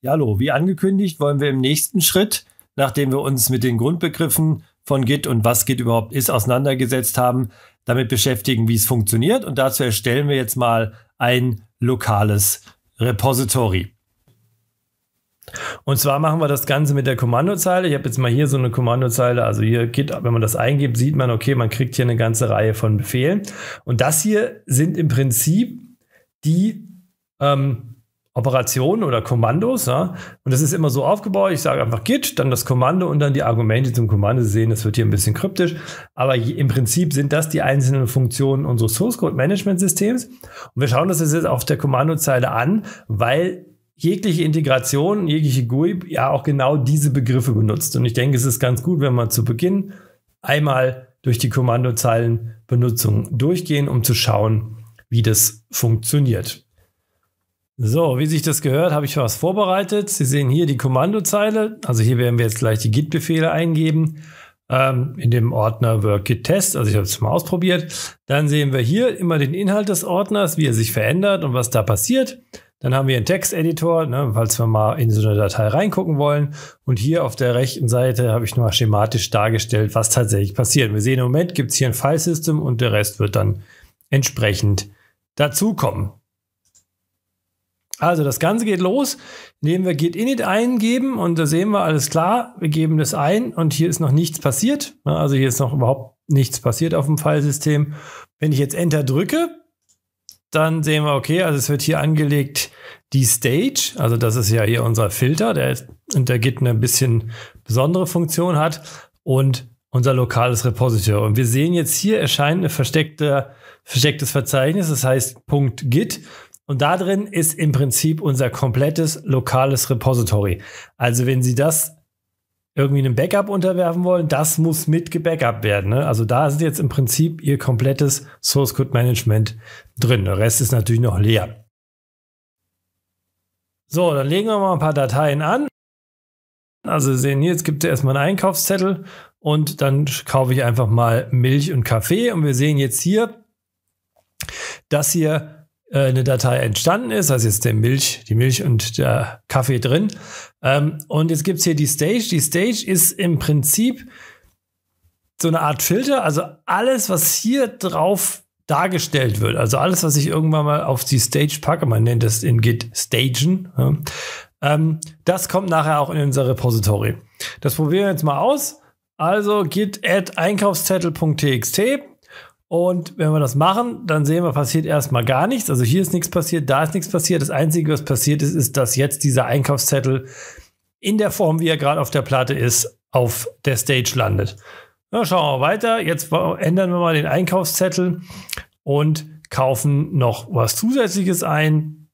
Ja, hallo, wie angekündigt, wollen wir im nächsten Schritt, nachdem wir uns mit den Grundbegriffen von Git und was Git überhaupt ist, auseinandergesetzt haben, damit beschäftigen, wie es funktioniert. Und dazu erstellen wir jetzt mal ein lokales Repository. Und zwar machen wir das Ganze mit der Kommandozeile. Ich habe jetzt mal hier so eine Kommandozeile, also hier Git, wenn man das eingibt, sieht man, okay, man kriegt hier eine ganze Reihe von Befehlen. Und das hier sind im Prinzip die ähm, Operationen oder Kommandos. Ja? Und das ist immer so aufgebaut. Ich sage einfach Git, dann das Kommando und dann die Argumente zum Kommando sehen. Das wird hier ein bisschen kryptisch. Aber im Prinzip sind das die einzelnen Funktionen unseres Source Code Management Systems. Und wir schauen das jetzt auf der Kommandozeile an, weil jegliche Integration, jegliche GUI ja auch genau diese Begriffe benutzt. Und ich denke, es ist ganz gut, wenn man zu Beginn einmal durch die Kommandozeilenbenutzung durchgehen, um zu schauen, wie das funktioniert. So, wie sich das gehört, habe ich was vorbereitet. Sie sehen hier die Kommandozeile. Also hier werden wir jetzt gleich die Git-Befehle eingeben ähm, in dem Ordner WorkGit Test. Also ich habe es mal ausprobiert. Dann sehen wir hier immer den Inhalt des Ordners, wie er sich verändert und was da passiert. Dann haben wir einen Texteditor, ne, falls wir mal in so eine Datei reingucken wollen. Und hier auf der rechten Seite habe ich nochmal schematisch dargestellt, was tatsächlich passiert. Wir sehen im Moment gibt es hier ein File-System und der Rest wird dann entsprechend dazukommen. Also das Ganze geht los, indem wir Git init eingeben und da sehen wir, alles klar, wir geben das ein und hier ist noch nichts passiert. Also hier ist noch überhaupt nichts passiert auf dem Filesystem. Wenn ich jetzt Enter drücke, dann sehen wir, okay, also es wird hier angelegt die Stage, also das ist ja hier unser Filter, der der Git eine bisschen besondere Funktion hat und unser lokales Repository. Und wir sehen jetzt hier erscheint ein versteckte, verstecktes Verzeichnis, das heißt .git und da drin ist im Prinzip unser komplettes lokales Repository. Also wenn Sie das irgendwie einem Backup unterwerfen wollen, das muss mit gebackupt werden. Ne? Also da ist jetzt im Prinzip Ihr komplettes Source Code Management drin. Der Rest ist natürlich noch leer. So, dann legen wir mal ein paar Dateien an. Also sehen hier, jetzt gibt es erstmal einen Einkaufszettel und dann kaufe ich einfach mal Milch und Kaffee und wir sehen jetzt hier, dass hier äh, eine Datei entstanden ist, also jetzt der Milch, die Milch und der Kaffee drin. Ähm, und jetzt gibt es hier die Stage. Die Stage ist im Prinzip so eine Art Filter, also alles, was hier drauf dargestellt wird, also alles, was ich irgendwann mal auf die Stage packe, man nennt das in Git Stagen, ähm, das kommt nachher auch in unser Repository. Das probieren wir jetzt mal aus. Also git add einkaufszettel.txt und wenn wir das machen, dann sehen wir, passiert erstmal gar nichts. Also hier ist nichts passiert, da ist nichts passiert. Das Einzige, was passiert ist, ist, dass jetzt dieser Einkaufszettel in der Form, wie er gerade auf der Platte ist, auf der Stage landet. Na, schauen wir weiter. Jetzt ändern wir mal den Einkaufszettel und kaufen noch was Zusätzliches ein,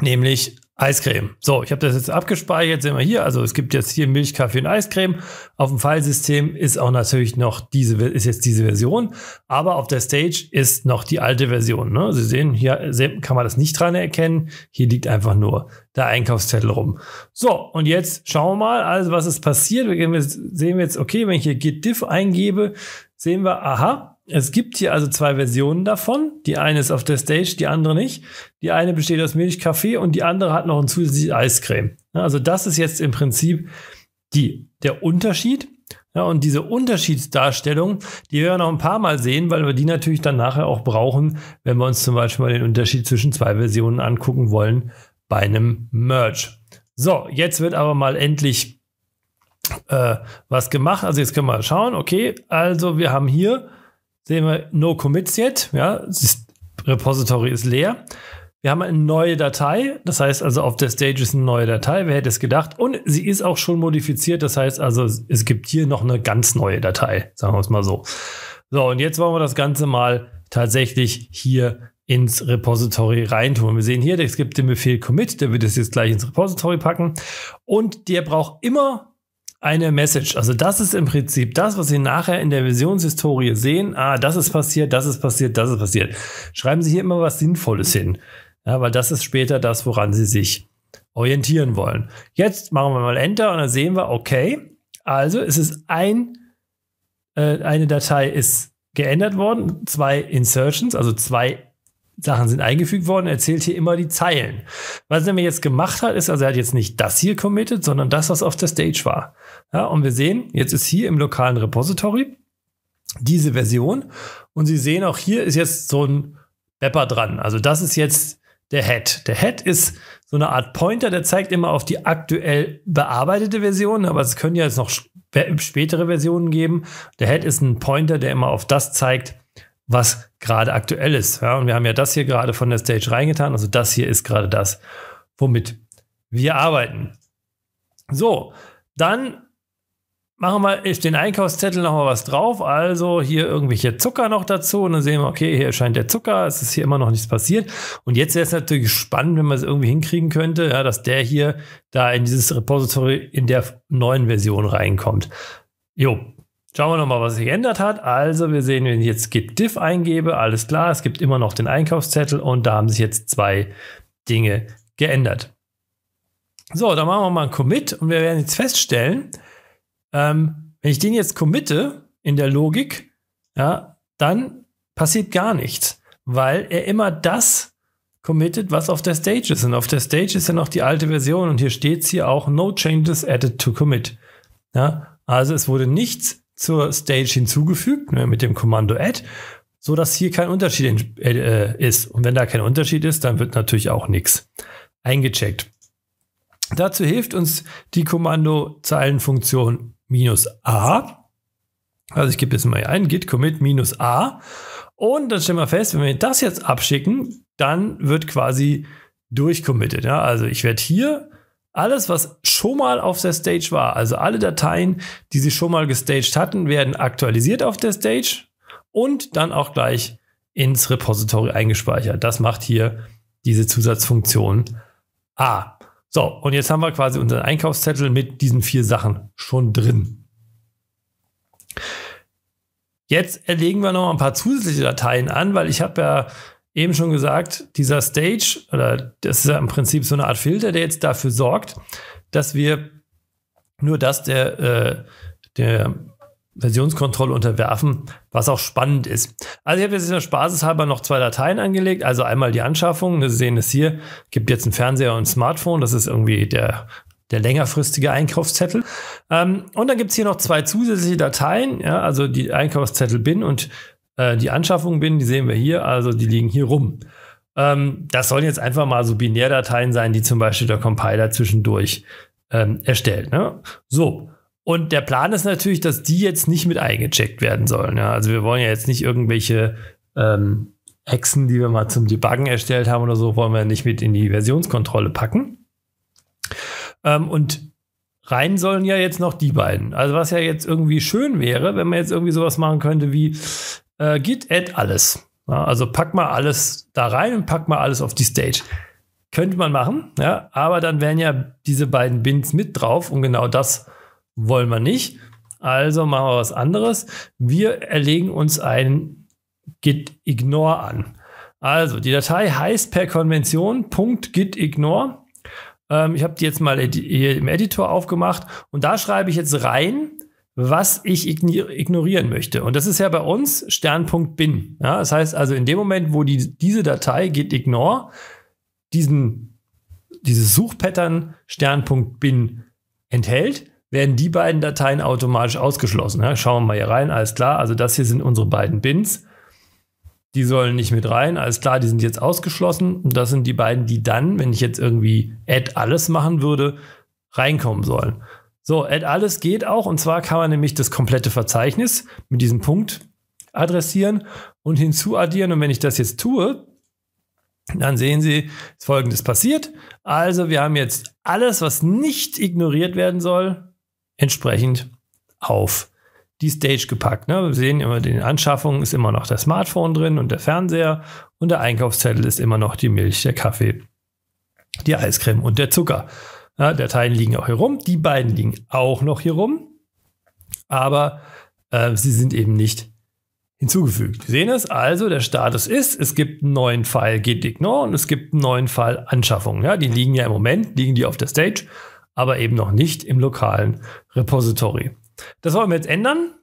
nämlich Eiscreme. So, ich habe das jetzt abgespeichert, sehen wir hier. Also es gibt jetzt hier Milch, Kaffee und Eiscreme. Auf dem Filesystem ist auch natürlich noch diese, ist jetzt diese Version, aber auf der Stage ist noch die alte Version. Ne? Sie sehen, hier kann man das nicht dran erkennen. Hier liegt einfach nur der Einkaufszettel rum. So, und jetzt schauen wir mal, also was ist passiert. Wir sehen jetzt, okay, wenn ich hier Git Diff eingebe, sehen wir, aha, es gibt hier also zwei Versionen davon. Die eine ist auf der Stage, die andere nicht. Die eine besteht aus Milchkaffee und die andere hat noch ein zusätzliches Eiscreme. Also das ist jetzt im Prinzip die, der Unterschied. Ja, und diese Unterschiedsdarstellung, die wir noch ein paar Mal sehen, weil wir die natürlich dann nachher auch brauchen, wenn wir uns zum Beispiel mal den Unterschied zwischen zwei Versionen angucken wollen bei einem Merge. So, jetzt wird aber mal endlich äh, was gemacht. Also jetzt können wir mal schauen, okay, also wir haben hier, sehen wir no commits yet, ja, das Repository ist leer. Wir haben eine neue Datei, das heißt also auf der Stage ist eine neue Datei, wer hätte es gedacht? Und sie ist auch schon modifiziert, das heißt also es gibt hier noch eine ganz neue Datei, sagen wir es mal so. So, und jetzt wollen wir das Ganze mal tatsächlich hier ins Repository reintun. Wir sehen hier, es gibt den Befehl Commit, der wird es jetzt gleich ins Repository packen und der braucht immer eine Message. Also das ist im Prinzip das, was Sie nachher in der Visionshistorie sehen. Ah, das ist passiert, das ist passiert, das ist passiert. Schreiben Sie hier immer was Sinnvolles hin, ja, weil das ist später das, woran Sie sich orientieren wollen. Jetzt machen wir mal Enter und dann sehen wir, okay, also es ist ein, äh, eine Datei ist geändert worden, zwei Insertions, also zwei Sachen sind eingefügt worden, er zählt hier immer die Zeilen. Was er mir jetzt gemacht hat, ist, also er hat jetzt nicht das hier committed, sondern das, was auf der Stage war. Ja, und wir sehen, jetzt ist hier im lokalen Repository diese Version und Sie sehen auch hier ist jetzt so ein Wepper dran. Also das ist jetzt der Head. Der Head ist so eine Art Pointer, der zeigt immer auf die aktuell bearbeitete Version, aber es können ja jetzt noch spätere Versionen geben. Der Head ist ein Pointer, der immer auf das zeigt, was gerade aktuell ist. Ja? Und wir haben ja das hier gerade von der Stage reingetan. Also das hier ist gerade das, womit wir arbeiten. So, dann machen wir auf den Einkaufszettel nochmal was drauf. Also hier irgendwelche Zucker noch dazu. Und dann sehen wir, okay, hier erscheint der Zucker. Es ist hier immer noch nichts passiert. Und jetzt wäre es natürlich spannend, wenn man es irgendwie hinkriegen könnte, ja, dass der hier da in dieses Repository in der neuen Version reinkommt. Jo, Schauen wir nochmal, was sich geändert hat. Also wir sehen, wenn ich jetzt Skip Diff eingebe, alles klar, es gibt immer noch den Einkaufszettel und da haben sich jetzt zwei Dinge geändert. So, dann machen wir mal einen Commit und wir werden jetzt feststellen, ähm, wenn ich den jetzt committe in der Logik, ja, dann passiert gar nichts, weil er immer das committet, was auf der Stage ist. Und auf der Stage ist ja noch die alte Version und hier steht es hier auch No Changes Added to Commit. Ja, also es wurde nichts zur Stage hinzugefügt ne, mit dem Kommando add, so dass hier kein Unterschied äh, ist. Und wenn da kein Unterschied ist, dann wird natürlich auch nichts eingecheckt. Dazu hilft uns die Kommandozeilenfunktion minus a. Also ich gebe jetzt mal hier ein, git commit minus a. Und dann stellen wir fest, wenn wir das jetzt abschicken, dann wird quasi durchcommitted. Ja? Also ich werde hier alles, was schon mal auf der Stage war, also alle Dateien, die Sie schon mal gestaged hatten, werden aktualisiert auf der Stage und dann auch gleich ins Repository eingespeichert. Das macht hier diese Zusatzfunktion A. So, und jetzt haben wir quasi unseren Einkaufszettel mit diesen vier Sachen schon drin. Jetzt erlegen wir noch ein paar zusätzliche Dateien an, weil ich habe ja eben schon gesagt, dieser Stage, oder das ist ja im Prinzip so eine Art Filter, der jetzt dafür sorgt, dass wir nur das der, äh, der Versionskontrolle unterwerfen, was auch spannend ist. Also ich habe jetzt spaßeshalber noch zwei Dateien angelegt, also einmal die Anschaffung, ne, Sie sehen es hier, gibt jetzt einen Fernseher und ein Smartphone, das ist irgendwie der, der längerfristige Einkaufszettel. Ähm, und dann gibt es hier noch zwei zusätzliche Dateien, ja, also die Einkaufszettel bin und äh, die Anschaffungen bin, die sehen wir hier, also die liegen hier rum. Ähm, das sollen jetzt einfach mal so Binärdateien sein, die zum Beispiel der Compiler zwischendurch ähm, erstellt. Ne? So. Und der Plan ist natürlich, dass die jetzt nicht mit eingecheckt werden sollen. Ja? Also wir wollen ja jetzt nicht irgendwelche ähm, Hexen, die wir mal zum Debuggen erstellt haben oder so, wollen wir nicht mit in die Versionskontrolle packen. Ähm, und rein sollen ja jetzt noch die beiden. Also was ja jetzt irgendwie schön wäre, wenn man jetzt irgendwie sowas machen könnte wie, äh, git add alles. Ja, also pack mal alles da rein und pack mal alles auf die Stage. Könnte man machen, ja, aber dann wären ja diese beiden Bins mit drauf und genau das wollen wir nicht. Also machen wir was anderes. Wir erlegen uns einen git ignore an. Also die Datei heißt per Konvention .git ignore. Ähm, ich habe die jetzt mal hier im Editor aufgemacht und da schreibe ich jetzt rein, was ich ignorieren möchte. Und das ist ja bei uns Sternpunkt bin. Ja, das heißt also, in dem Moment, wo die, diese Datei geht ignore, diesen, dieses Suchpattern Sternpunkt bin enthält, werden die beiden Dateien automatisch ausgeschlossen. Ja, schauen wir mal hier rein, alles klar. Also das hier sind unsere beiden Bins. Die sollen nicht mit rein, alles klar, die sind jetzt ausgeschlossen. Und das sind die beiden, die dann, wenn ich jetzt irgendwie add alles machen würde, reinkommen sollen. So, add alles geht auch. Und zwar kann man nämlich das komplette Verzeichnis mit diesem Punkt adressieren und hinzuaddieren. Und wenn ich das jetzt tue, dann sehen Sie, ist Folgendes passiert. Also wir haben jetzt alles, was nicht ignoriert werden soll, entsprechend auf die Stage gepackt. Ne? Wir sehen immer, in den Anschaffungen ist immer noch das Smartphone drin und der Fernseher und der Einkaufszettel ist immer noch die Milch, der Kaffee, die Eiscreme und der Zucker. Na, Dateien liegen auch hier rum, die beiden liegen auch noch hier rum, aber äh, sie sind eben nicht hinzugefügt. Sie sehen es also, der Status ist, es gibt einen neuen File gitignore und es gibt einen neuen File Anschaffung. Ja, die liegen ja im Moment, liegen die auf der Stage, aber eben noch nicht im lokalen Repository. Das wollen wir jetzt ändern,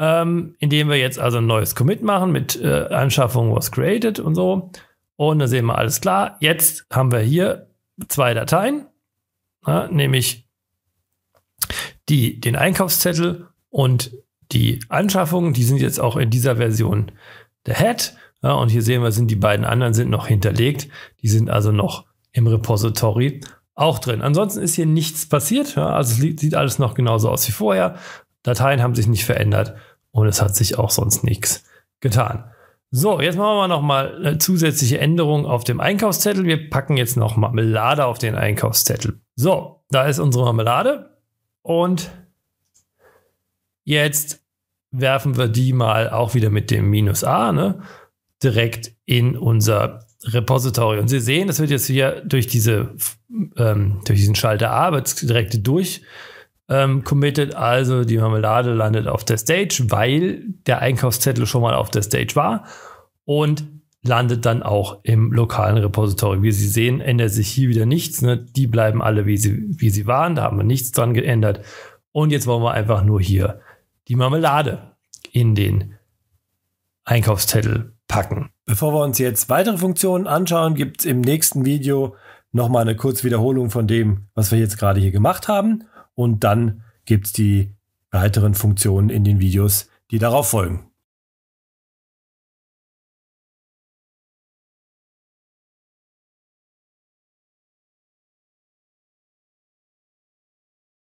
ähm, indem wir jetzt also ein neues Commit machen mit äh, Anschaffung was created und so. Und dann sehen wir alles klar. Jetzt haben wir hier zwei Dateien. Ja, nämlich die, den Einkaufszettel und die Anschaffungen, die sind jetzt auch in dieser Version der Head. Ja, und hier sehen wir, sind die beiden anderen sind noch hinterlegt. Die sind also noch im Repository auch drin. Ansonsten ist hier nichts passiert. Ja, also sieht alles noch genauso aus wie vorher. Dateien haben sich nicht verändert und es hat sich auch sonst nichts getan. So, jetzt machen wir nochmal eine zusätzliche Änderung auf dem Einkaufszettel. Wir packen jetzt noch Marmelade auf den Einkaufszettel. So, da ist unsere Marmelade. Und jetzt werfen wir die mal auch wieder mit dem Minus A ne, direkt in unser Repository. Und Sie sehen, das wird jetzt hier durch, diese, ähm, durch diesen Schalter A wird direkt durch ähm, committed. Also die Marmelade landet auf der Stage, weil der Einkaufszettel schon mal auf der Stage war. Und landet dann auch im lokalen Repository. Wie Sie sehen, ändert sich hier wieder nichts. Ne? Die bleiben alle, wie sie, wie sie waren. Da haben wir nichts dran geändert. Und jetzt wollen wir einfach nur hier die Marmelade in den Einkaufszettel packen. Bevor wir uns jetzt weitere Funktionen anschauen, gibt es im nächsten Video nochmal eine Kurzwiederholung von dem, was wir jetzt gerade hier gemacht haben. Und dann gibt es die weiteren Funktionen in den Videos, die darauf folgen.